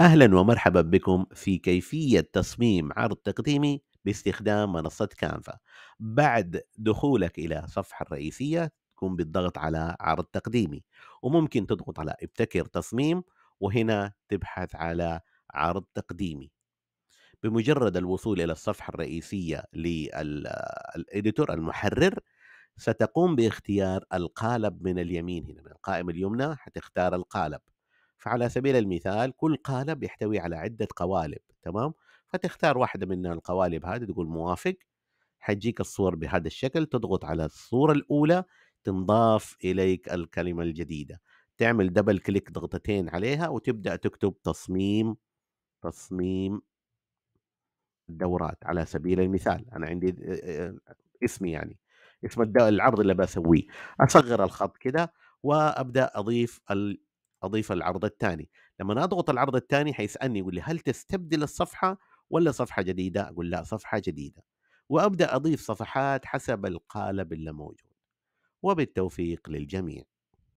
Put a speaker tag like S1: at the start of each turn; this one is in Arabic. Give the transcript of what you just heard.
S1: أهلا ومرحبا بكم في كيفية تصميم عرض تقديمي باستخدام منصة كانفا بعد دخولك إلى الصفحة الرئيسية تقوم بالضغط على عرض تقديمي وممكن تضغط على ابتكر تصميم وهنا تبحث على عرض تقديمي بمجرد الوصول إلى الصفحة الرئيسية للإديتور المحرر ستقوم باختيار القالب من اليمين هنا من القائمة اليمنى حتختار القالب فعلى سبيل المثال كل قالب يحتوي على عدة قوالب تمام فتختار واحدة من القوالب هذه تقول موافق حتجيك الصور بهذا الشكل تضغط على الصورة الأولى تنضاف إليك الكلمة الجديدة تعمل دبل كليك ضغطتين عليها وتبدأ تكتب تصميم تصميم الدورات على سبيل المثال أنا عندي اسمي يعني اسم العرض اللي بسويه أصغر الخط كده وأبدأ أضيف ال اضيف العرض الثاني لما اضغط العرض الثاني حيسالني يقول لي هل تستبدل الصفحه ولا صفحه جديده اقول لا صفحه جديده وابدا اضيف صفحات حسب القالب اللي موجود وبالتوفيق للجميع